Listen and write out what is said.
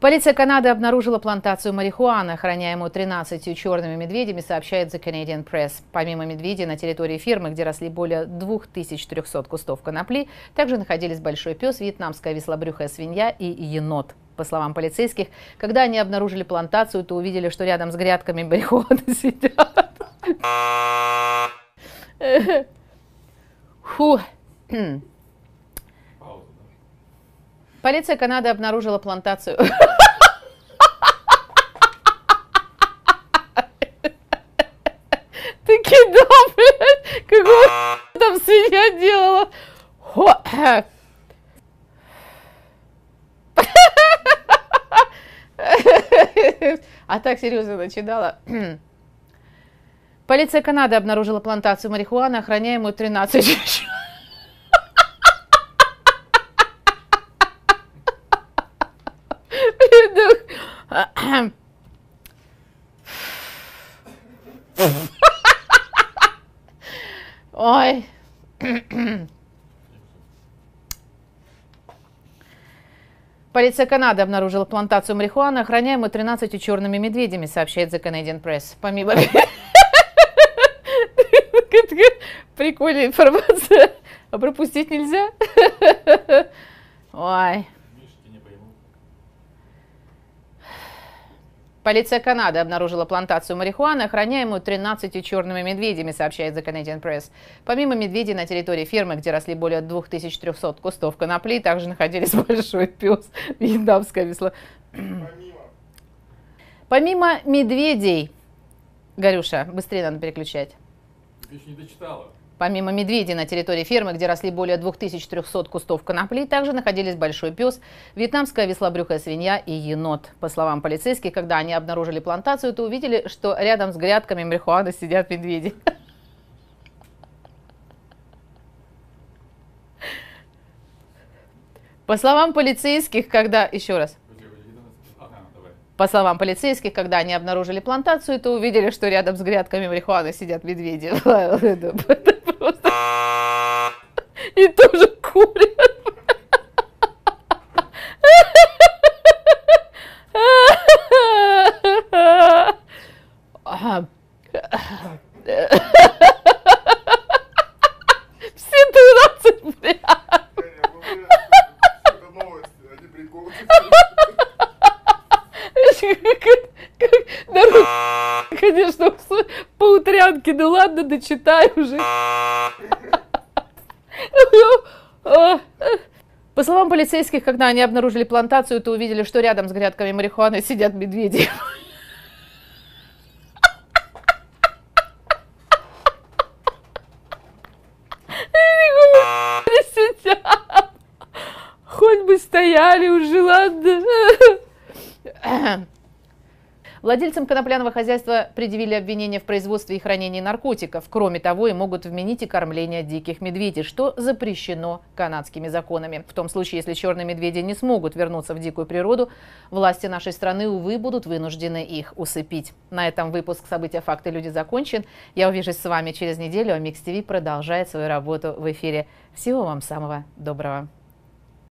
Полиция Канады обнаружила плантацию марихуаны, охраняемую 13 черными медведями, сообщает The Canadian Press. Помимо медведей, на территории фермы, где росли более 2300 кустов конопли, также находились большой пес, вьетнамская веслобрюхая свинья и енот. По словам полицейских, когда они обнаружили плантацию, то увидели, что рядом с грядками марихуаны сидят. Э, э. Фу. Полиция Канады обнаружила плантацию. Ты кидал, блядь, какого там свинья делала. Э. А так серьезно начинала. Полиция Канады обнаружила плантацию марихуаны, охраняемую 13 выдох. Ой. Полиция Канады обнаружила плантацию марихуаны, охраняемую 13 черными медведями, сообщает The Canadian Press. Помимо... Прикольная информация. А пропустить нельзя? Ой. Полиция Канады обнаружила плантацию марихуаны, охраняемую 13 черными медведями, сообщает The Canadian Press. Помимо медведей на территории фермы, где росли более 2300 кустов конопли, также находились большой пес, вьетнамская весла. Помимо. Помимо медведей, Горюша, быстрее надо переключать. Ты еще не дочитала. Помимо медведей на территории фермы, где росли более 2300 кустов конопли, также находились большой пес, вьетнамская веслобрюхая свинья и енот. По словам полицейских, когда они обнаружили плантацию, то увидели, что рядом с грядками марихуаны сидят медведи. По словам полицейских, когда... Еще раз. По словам полицейских, когда они обнаружили плантацию, то увидели, что рядом с грядками марихуаны сидят медведи. Это просто... И тоже курят. Все 12, блин. конечно, по утрянке, ну ладно, дочитай уже. По словам полицейских, когда они обнаружили плантацию, то увидели, что рядом с грядками марихуаны сидят медведи. Хоть бы стояли уже, ладно. Владельцам конопляного хозяйства предъявили обвинение в производстве и хранении наркотиков. Кроме того, и могут вменить и кормление диких медведей, что запрещено канадскими законами. В том случае, если черные медведи не смогут вернуться в дикую природу, власти нашей страны, увы, будут вынуждены их усыпить. На этом выпуск «События, факты, люди» закончен. Я увижусь с вами через неделю, а Микс ТВ продолжает свою работу в эфире. Всего вам самого доброго.